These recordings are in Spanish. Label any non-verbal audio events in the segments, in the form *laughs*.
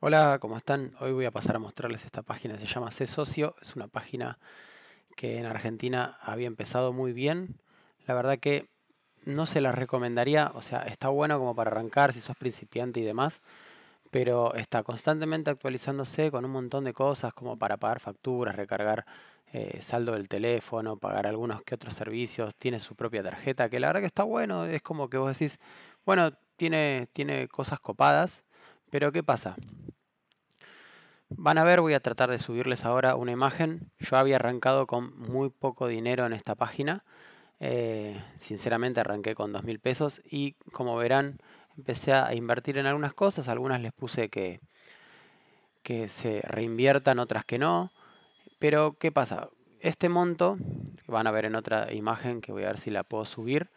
Hola, ¿cómo están? Hoy voy a pasar a mostrarles esta página, se llama C Socio, es una página que en Argentina había empezado muy bien. La verdad que no se la recomendaría, o sea, está bueno como para arrancar si sos principiante y demás, pero está constantemente actualizándose con un montón de cosas como para pagar facturas, recargar eh, saldo del teléfono, pagar algunos que otros servicios, tiene su propia tarjeta, que la verdad que está bueno, es como que vos decís, bueno, tiene, tiene cosas copadas pero ¿qué pasa? Van a ver, voy a tratar de subirles ahora una imagen. Yo había arrancado con muy poco dinero en esta página. Eh, sinceramente arranqué con 2.000 pesos y como verán empecé a invertir en algunas cosas. Algunas les puse que, que se reinviertan, otras que no. Pero ¿qué pasa? Este monto, que van a ver en otra imagen que voy a ver si la puedo subir,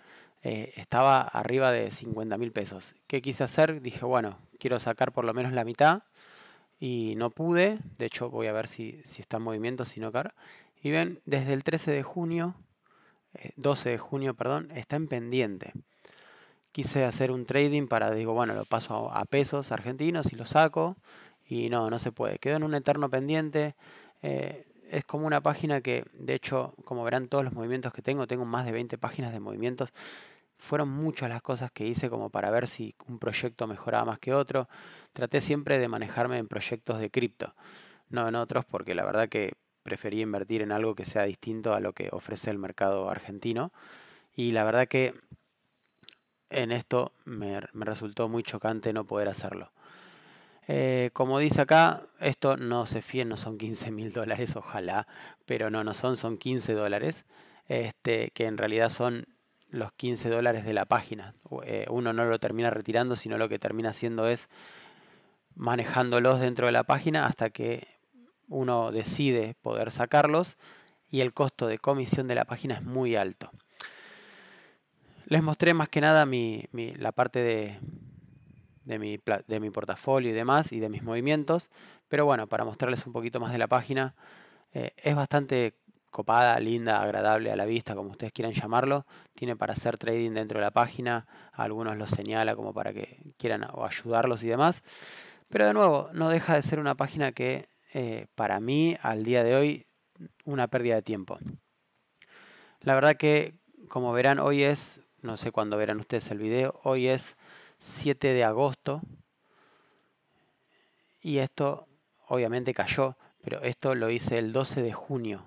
eh, estaba arriba de 50 mil pesos. ¿Qué quise hacer? Dije, bueno, quiero sacar por lo menos la mitad y no pude. De hecho, voy a ver si, si está en movimiento, si no, cara. Y ven, desde el 13 de junio, 12 eh, de junio, perdón, está en pendiente. Quise hacer un trading para, digo, bueno, lo paso a pesos argentinos y lo saco. Y no, no se puede. Quedó en un eterno pendiente. Eh, es como una página que, de hecho, como verán todos los movimientos que tengo, tengo más de 20 páginas de movimientos fueron muchas las cosas que hice como para ver si un proyecto mejoraba más que otro. Traté siempre de manejarme en proyectos de cripto, no en otros, porque la verdad que preferí invertir en algo que sea distinto a lo que ofrece el mercado argentino. Y la verdad que en esto me, resultó muy chocante no poder hacerlo. Eh, como dice acá, esto no se fíen, no son 15 mil dólares, ojalá, pero no, no son, son 15 dólares, este, que en realidad son los 15 dólares de la página. Eh, uno no lo termina retirando, sino lo que termina haciendo es manejándolos dentro de la página hasta que uno decide poder sacarlos y el costo de comisión de la página es muy alto. Les mostré más que nada la parte de, mi, portafolio y demás y de mis movimientos, pero bueno, para mostrarles un poquito más de la página, eh, es bastante copada, linda, agradable a la vista, como ustedes quieran llamarlo. Tiene para hacer trading dentro de la página. algunos lo señala como para que quieran ayudarlos y demás. Pero de nuevo, no deja de ser una página que eh, para mí al día de hoy una pérdida de tiempo. La verdad que como verán hoy es, no sé cuándo verán ustedes el video, hoy es 7 de agosto y esto obviamente cayó, pero esto lo hice el 12 de junio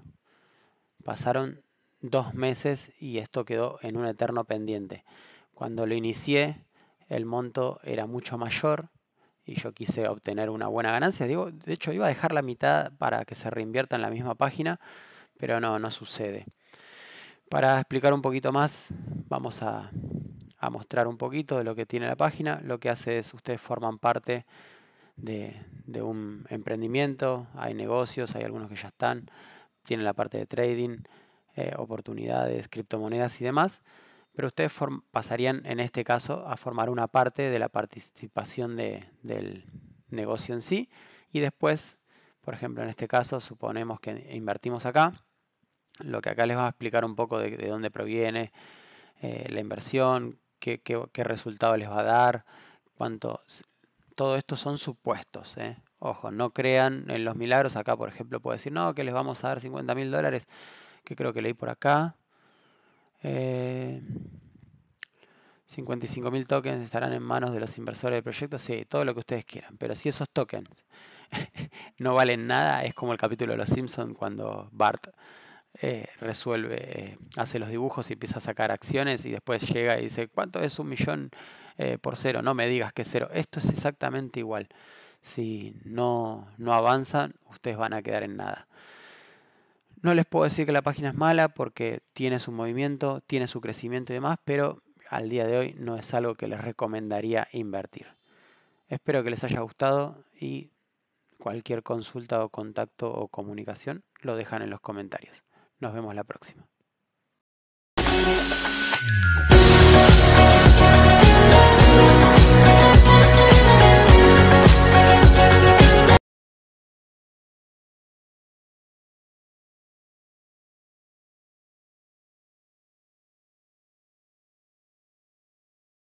Pasaron dos meses y esto quedó en un eterno pendiente. Cuando lo inicié, el monto era mucho mayor y yo quise obtener una buena ganancia. Digo, de hecho, iba a dejar la mitad para que se reinvierta en la misma página, pero no, no sucede. Para explicar un poquito más, vamos a, mostrar un poquito de lo que tiene la página. Lo que hace es, ustedes forman parte de un emprendimiento, hay negocios, hay algunos que ya están, tiene la parte de trading, eh, oportunidades, criptomonedas y demás, pero ustedes pasarían en este caso a formar una parte de la participación del negocio en sí y después, por ejemplo, en este caso suponemos que invertimos acá, lo que acá les va a explicar un poco de, dónde proviene eh, la inversión, qué, resultado les va a dar, cuánto todo esto son supuestos. ¿eh? Ojo, no crean en los milagros. Acá, por ejemplo, puedo decir, no, que les vamos a dar 50 mil dólares, que creo que leí por acá. 55 eh, mil tokens estarán en manos de los inversores del proyecto. Sí, todo lo que ustedes quieran. Pero si esos tokens *laughs* no valen nada, es como el capítulo de Los Simpsons cuando Bart eh, resuelve, eh, hace los dibujos y empieza a sacar acciones y después llega y dice, ¿cuánto es un millón por cero? No me digas que es cero. Esto es exactamente igual si no, no avanzan, ustedes van a quedar en nada. No les puedo decir que la página es mala porque tiene su movimiento, tiene su crecimiento y demás, pero al día de hoy no es algo que les recomendaría invertir. Espero que les haya gustado y cualquier consulta o contacto o comunicación lo dejan en los comentarios. Nos vemos la próxima.